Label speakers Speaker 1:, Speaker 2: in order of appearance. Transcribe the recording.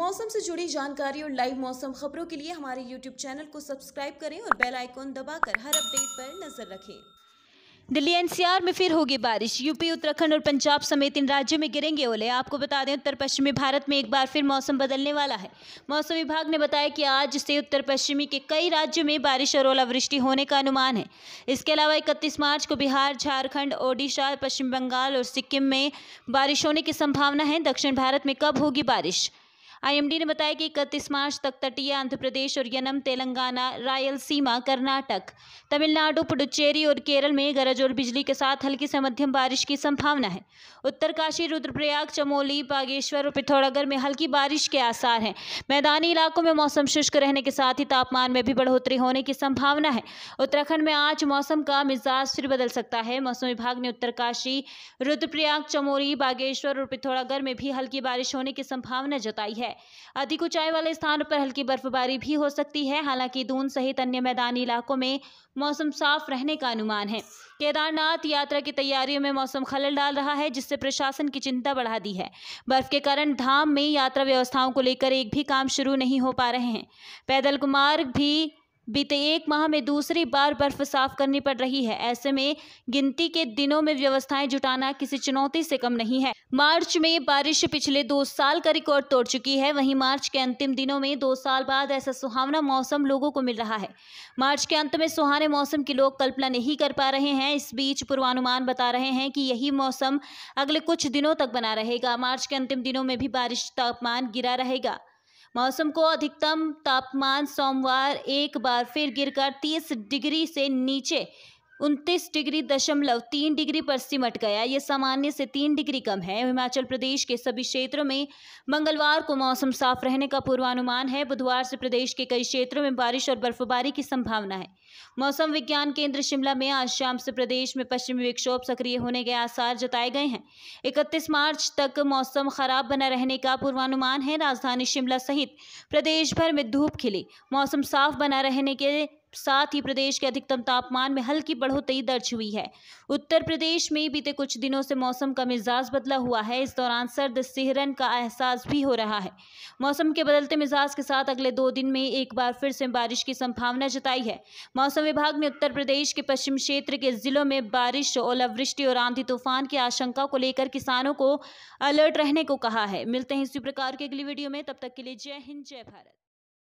Speaker 1: मौसम से जुड़ी जानकारी और लाइव मौसम खबरों के लिए हमारे यूट्यूब चैनल को सब्सक्राइब करें और बेल आइकॉन दबाकर हर अपडेट पर नजर रखें दिल्ली एनसीआर में फिर होगी बारिश यूपी उत्तराखंड और पंजाब समेत इन राज्यों में गिरेंगे ओले आपको बता दें उत्तर पश्चिमी भारत में एक बार फिर मौसम बदलने वाला है मौसम विभाग ने बताया कि आज से उत्तर पश्चिमी के कई राज्यों में बारिश और ओलावृष्टि होने का अनुमान है इसके अलावा इकतीस मार्च को बिहार झारखंड ओडिशा पश्चिम बंगाल और सिक्किम में बारिश होने की संभावना है दक्षिण भारत में कब होगी बारिश आईएमडी ने बताया कि इकतीस मार्च तक तटीय आंध्र प्रदेश और यनम तेलंगाना रायलसीमा कर्नाटक तमिलनाडु पुडुचेरी और केरल में गरज और बिजली के साथ हल्की से मध्यम बारिश की संभावना है उत्तरकाशी रुद्रप्रयाग चमोली बागेश्वर और पिथौरागढ़ में हल्की बारिश के आसार हैं मैदानी इलाकों में मौसम शुष्क रहने के साथ ही तापमान में भी बढ़ोतरी होने की संभावना है उत्तराखंड में आज मौसम का मिजाज फिर बदल सकता है मौसम विभाग ने उत्तरकाशी रुद्रप्रयाग चमोली बागेश्वर और पिथौरागढ़ में भी हल्की बारिश होने की संभावना जताई है है अधिक ऊंचाई वाले स्थानों पर हल्की बर्फबारी भी हो सकती है हालांकि दून सहित अन्य मैदानी इलाकों में मौसम साफ रहने का अनुमान है केदारनाथ यात्रा की तैयारियों में मौसम खलल डाल रहा है जिससे प्रशासन की चिंता बढ़ा दी है बर्फ के कारण धाम में यात्रा व्यवस्थाओं को लेकर एक भी काम शुरू नहीं हो पा रहे हैं पैदल मार्ग भी बीते एक माह में दूसरी बार बर्फ साफ करनी पड़ रही है ऐसे में गिनती के दिनों में व्यवस्थाएं जुटाना किसी चुनौती से कम नहीं है मार्च में बारिश पिछले दो साल का रिकॉर्ड तोड़ चुकी है वहीं मार्च के अंतिम दिनों में दो साल बाद ऐसा सुहावना मौसम लोगों को मिल रहा है मार्च के अंत में सुहाने मौसम की लोग कल्पना नहीं कर पा रहे हैं इस बीच पूर्वानुमान बता रहे हैं कि यही मौसम अगले कुछ दिनों तक बना रहेगा मार्च के अंतिम दिनों में भी बारिश तापमान गिरा रहेगा मौसम को अधिकतम तापमान सोमवार एक बार फिर गिरकर 30 डिग्री से नीचे उनतीस डिग्री दशमलव तीन डिग्री पर सिमट गया ये सामान्य से तीन डिग्री कम है हिमाचल प्रदेश के सभी क्षेत्रों में मंगलवार को मौसम साफ रहने का पूर्वानुमान है बुधवार से प्रदेश के कई क्षेत्रों में बारिश और बर्फबारी की संभावना है मौसम विज्ञान केंद्र शिमला में आज शाम से प्रदेश में पश्चिमी विक्षोभ सक्रिय होने के आसार जताए गए हैं इकतीस मार्च तक मौसम खराब बना रहने का पूर्वानुमान है राजधानी शिमला सहित प्रदेश भर में धूप खिली मौसम साफ बना रहने के साथ ही प्रदेश के अधिकतम तापमान में हल्की बढ़ोतरी दर्ज हुई है उत्तर प्रदेश में बीते कुछ दिनों से मौसम का मिजाज बदला हुआ है इस दौरान सर्द सिहरन का एहसास भी हो रहा है मौसम के बदलते मिजाज के साथ अगले दो दिन में एक बार फिर से बारिश की संभावना जताई है मौसम विभाग ने उत्तर प्रदेश के पश्चिम क्षेत्र के जिलों में बारिश ओलावृष्टि और आंधी तूफान की आशंका को लेकर किसानों को अलर्ट रहने को कहा है मिलते हैं इसी प्रकार के अगली वीडियो में तब तक के लिए जय हिंद जय भारत